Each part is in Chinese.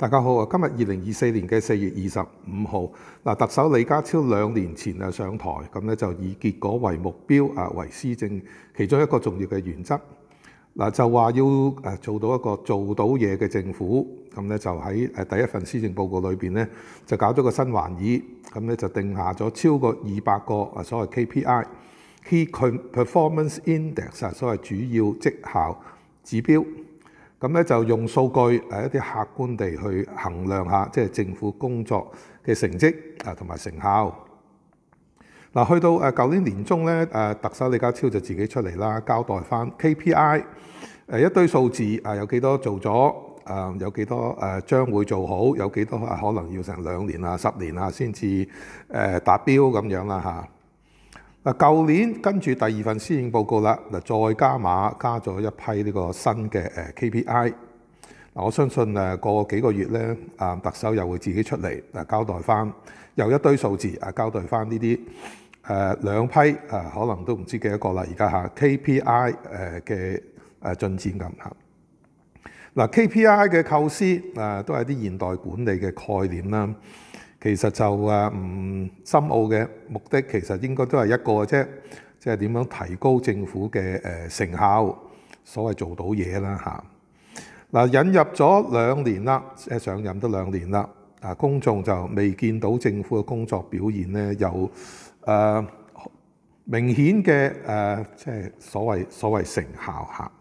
大家好啊！今日二零二四年嘅四月二十五號，嗱，特首李家超兩年前啊上台，咁咧就以結果為目標啊為施政，其中一個重要嘅原則，嗱就話要誒做到一個做到嘢嘅政府，咁咧就喺誒第一份施政報告裏邊咧，就搞咗個新環議，咁咧就定下咗超過二百個啊所謂 KPI，key performance index，所謂主要績效指標。咁咧就用數據誒一啲客觀地去衡量下，即係政府工作嘅成績啊同埋成效。嗱，去到誒舊年年中咧，誒特首李家超就自己出嚟啦，交代翻 K P I 誒一堆數字啊，有幾多做咗誒，有幾多誒將會做好，有幾多可能要成兩年啊、十年啊先至誒達標咁樣啦嚇。嗱，舊年跟住第二份施政報告啦，嗱再加碼加咗一批呢個新嘅誒 KPI，嗱我相信誒過幾個月咧，啊特首又會自己出嚟嗱交代翻，又一堆數字啊交代翻呢啲誒兩批啊，可能都唔知幾多個啦，而家嚇 KPI 誒嘅誒進展咁嚇，嗱 KPI 嘅構思啊都係啲現代管理嘅概念啦。其實就誒唔深奧嘅目的，其實應該都係一個啫，即係點樣提高政府嘅誒成效，所謂做到嘢啦嚇。嗱，引入咗兩年啦，誒上任都兩年啦，啊公眾就未見到政府嘅工作表現咧，有誒明顯嘅誒即係所謂所謂成效嚇。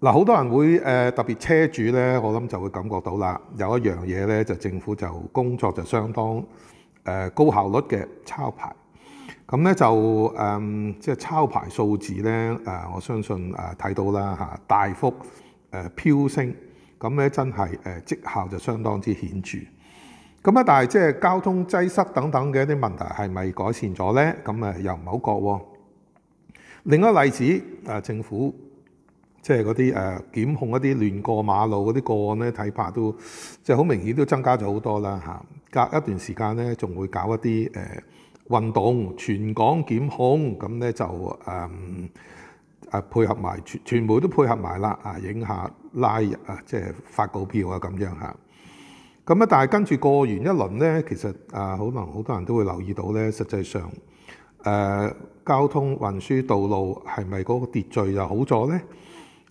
嗱，好多人會誒特別車主咧，我諗就會感覺到啦。有一樣嘢咧，就政府就工作就相當誒高效率嘅抄牌。咁咧就誒即係抄牌數字咧誒，我相信誒睇到啦嚇大幅誒飆升。咁咧真係誒績效就相當之顯著。咁啊，但係即係交通擠塞等等嘅一啲問題係咪改善咗咧？咁誒又唔好喎。另一個例子誒政府。即係嗰啲誒檢控一啲亂過馬路嗰啲個案咧，睇怕都即係好明顯都增加咗好多啦嚇。隔一段時間咧，仲會搞一啲誒運動，全港檢控咁咧就誒誒配合埋全全部都配合埋啦啊，影下拉啊，即係發告票啊咁樣嚇。咁啊，但係跟住過完一輪咧，其實啊，可能好多人都會留意到咧，實際上誒交通運輸道路係咪嗰個秩序又好咗咧？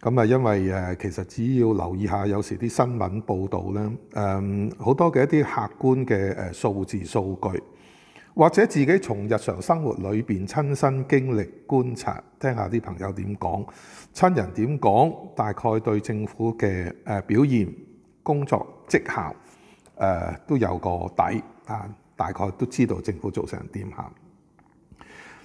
咁啊，因為誒，其實只要留意下，有時啲新聞報道咧，誒好多嘅一啲客觀嘅誒數字數據，或者自己從日常生活裏邊親身經歷觀察，聽下啲朋友點講，親人點講，大概對政府嘅誒表現、工作績效誒都有個底，啊，大概都知道政府做成點下。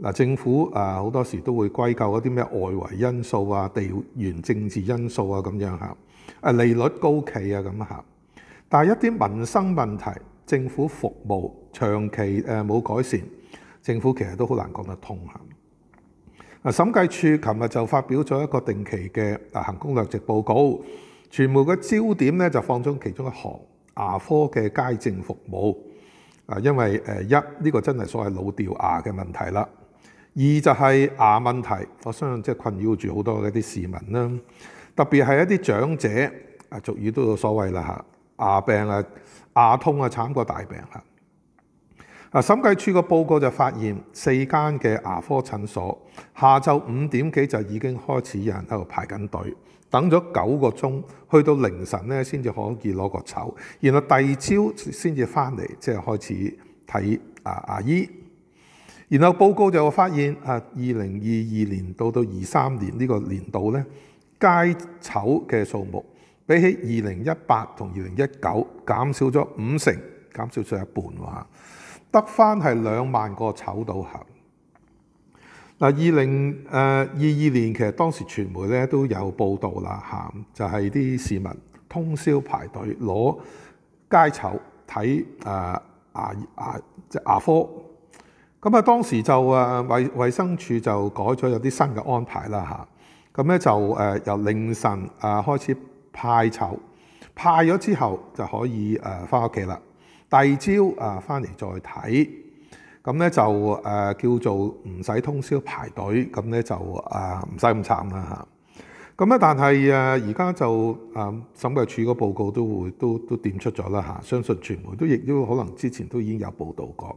嗱，政府啊，好多時都會歸咎一啲咩外圍因素啊、地緣政治因素啊咁樣嚇，啊利率高企啊咁嚇。但係一啲民生問題、政府服務長期誒冇改善，政府其實都好難講得通嚇。嗱，審計處琴日就發表咗一個定期嘅行工略值報告，傳媒嘅焦點咧就放咗其中一行牙科嘅街政服務啊，因為誒一呢個真係所謂老掉牙嘅問題啦。二就係牙問題，我相信即係困擾住好多一啲市民啦，特別係一啲長者。啊俗語都有所謂啦嚇，牙病啊牙痛啊慘過大病啦。啊審計處個報告就發現，四間嘅牙科診所下晝五點幾就已經開始有人喺度排緊隊，等咗九個鐘，去到凌晨咧先至可以攞個籌，然後第二朝先至翻嚟，即係開始睇啊牙醫。然後報告就發現，啊，二零二二年到到二三年呢個年度咧，街丑嘅數目比起二零一八同二零一九減少咗五成，減少咗一半喎，得翻係兩萬個丑到行。嗱，二零誒二二年其實當時傳媒咧都有報道啦，嚇，就係啲市民通宵排隊攞街丑睇誒牙牙即牙科。咁啊，當時就啊，衞衞生處就改咗有啲新嘅安排啦吓，咁咧就誒由凌晨啊開始派籌，派咗之後就可以誒翻屋企啦。第二朝啊翻嚟再睇，咁咧就誒叫做唔使通宵排隊，咁咧就啊唔使咁慘啦吓，咁咧但係啊，而家就啊，審計署個報告都會都都點出咗啦吓，相信傳媒都亦都可能之前都已經有報導過。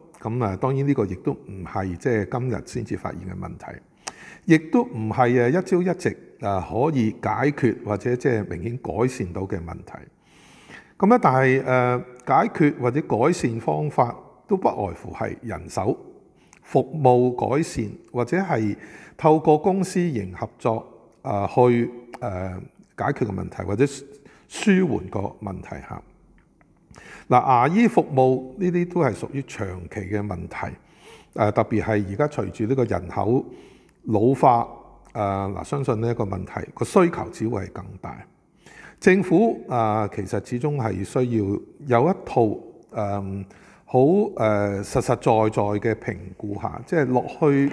咁啊，當然呢個亦都唔係即係今日先至發現嘅問題，亦都唔係誒一朝一夕啊可以解決或者即係明顯改善到嘅問題。咁咧，但係誒解決或者改善方法都不外乎係人手服務改善，或者係透過公司型合作啊去誒解決嘅問題，或者舒緩個問題嚇。嗱，牙醫服務呢啲都係屬於長期嘅問題，誒特別係而家隨住呢個人口老化，誒嗱，相信呢一個問題個需求只會係更大。政府啊，其實始終係需要有一套誒好誒實實在在嘅評估下，即係落去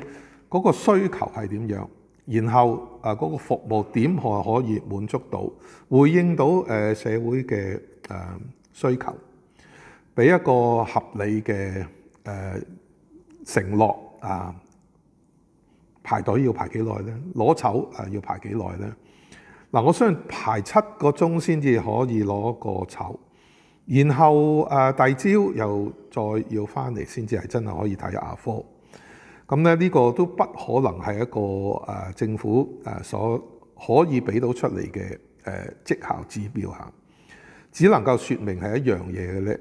嗰個需求係點樣，然後誒嗰個服務點可可以滿足到、回應到誒社會嘅誒需求。俾一個合理嘅誒承諾啊，排隊要排幾耐咧？攞籌啊，要排幾耐咧？嗱，我相信排七個鐘先至可以攞個籌，然後誒第二朝又再要翻嚟先至係真係可以睇牙科。咁咧呢個都不可能係一個誒政府誒所可以俾到出嚟嘅誒績效指標嚇，只能夠説明係一樣嘢嘅咧。